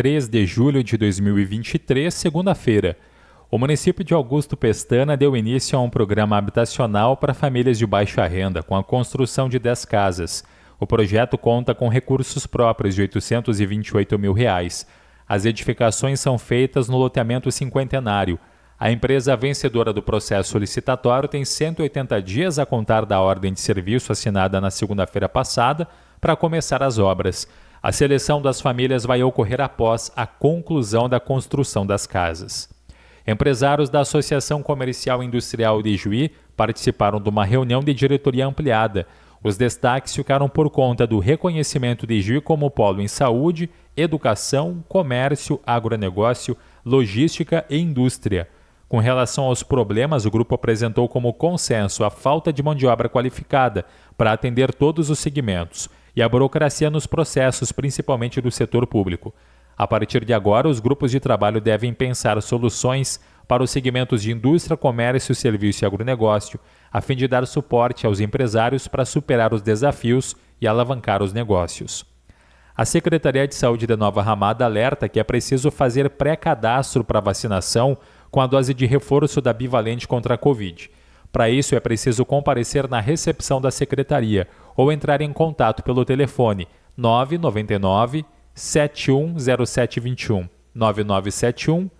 3 de julho de 2023, segunda-feira, o município de Augusto Pestana deu início a um programa habitacional para famílias de baixa renda, com a construção de 10 casas. O projeto conta com recursos próprios de R$ 828 mil. Reais. As edificações são feitas no loteamento cinquentenário. A empresa vencedora do processo licitatório tem 180 dias a contar da ordem de serviço assinada na segunda-feira passada para começar as obras. A seleção das famílias vai ocorrer após a conclusão da construção das casas. Empresários da Associação Comercial Industrial de Juí participaram de uma reunião de diretoria ampliada. Os destaques ficaram por conta do reconhecimento de Juí como polo em saúde, educação, comércio, agronegócio, logística e indústria. Com relação aos problemas, o grupo apresentou como consenso a falta de mão de obra qualificada para atender todos os segmentos, e a burocracia nos processos, principalmente do setor público. A partir de agora, os grupos de trabalho devem pensar soluções para os segmentos de indústria, comércio, serviço e agronegócio, a fim de dar suporte aos empresários para superar os desafios e alavancar os negócios. A Secretaria de Saúde da Nova Ramada alerta que é preciso fazer pré-cadastro para vacinação com a dose de reforço da bivalente contra a Covid. Para isso, é preciso comparecer na recepção da secretaria ou entrar em contato pelo telefone 999 710721 9971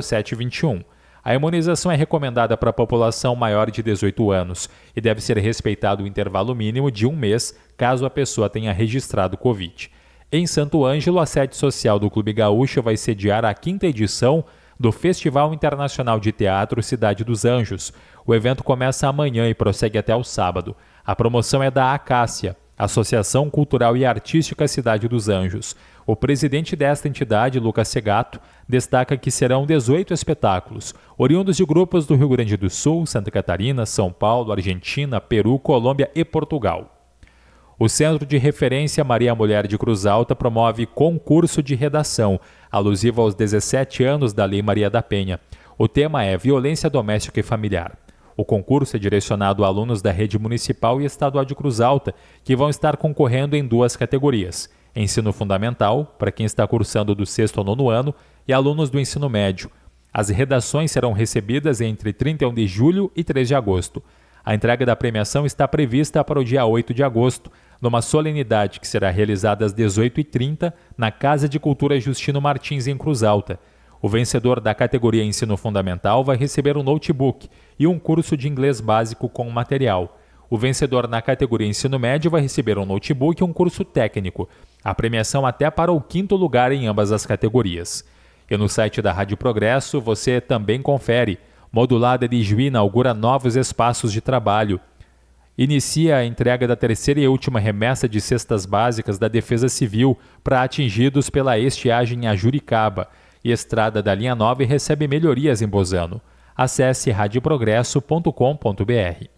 0721. A imunização é recomendada para a população maior de 18 anos e deve ser respeitado o intervalo mínimo de um mês caso a pessoa tenha registrado Covid. Em Santo Ângelo, a sede social do Clube Gaúcho vai sediar a quinta edição do Festival Internacional de Teatro Cidade dos Anjos. O evento começa amanhã e prossegue até o sábado. A promoção é da Acácia, Associação Cultural e Artística Cidade dos Anjos. O presidente desta entidade, Lucas Segato, destaca que serão 18 espetáculos, oriundos de grupos do Rio Grande do Sul, Santa Catarina, São Paulo, Argentina, Peru, Colômbia e Portugal. O Centro de Referência Maria Mulher de Cruz Alta promove concurso de redação alusivo aos 17 anos da Lei Maria da Penha. O tema é Violência Doméstica e Familiar. O concurso é direcionado a alunos da rede municipal e estadual de Cruz Alta, que vão estar concorrendo em duas categorias: ensino fundamental, para quem está cursando do sexto ao nono ano, e alunos do ensino médio. As redações serão recebidas entre 31 de julho e 3 de agosto. A entrega da premiação está prevista para o dia 8 de agosto, numa solenidade que será realizada às 18h30 na Casa de Cultura Justino Martins, em Cruz Alta. O vencedor da categoria Ensino Fundamental vai receber um notebook e um curso de inglês básico com material. O vencedor na categoria Ensino Médio vai receber um notebook e um curso técnico. A premiação até para o quinto lugar em ambas as categorias. E no site da Rádio Progresso você também confere Modulada de Juí inaugura novos espaços de trabalho. Inicia a entrega da terceira e última remessa de cestas básicas da Defesa Civil para atingidos pela estiagem a Juricaba. E estrada da linha 9 recebe melhorias em Bozano. Acesse radioprogresso.com.br.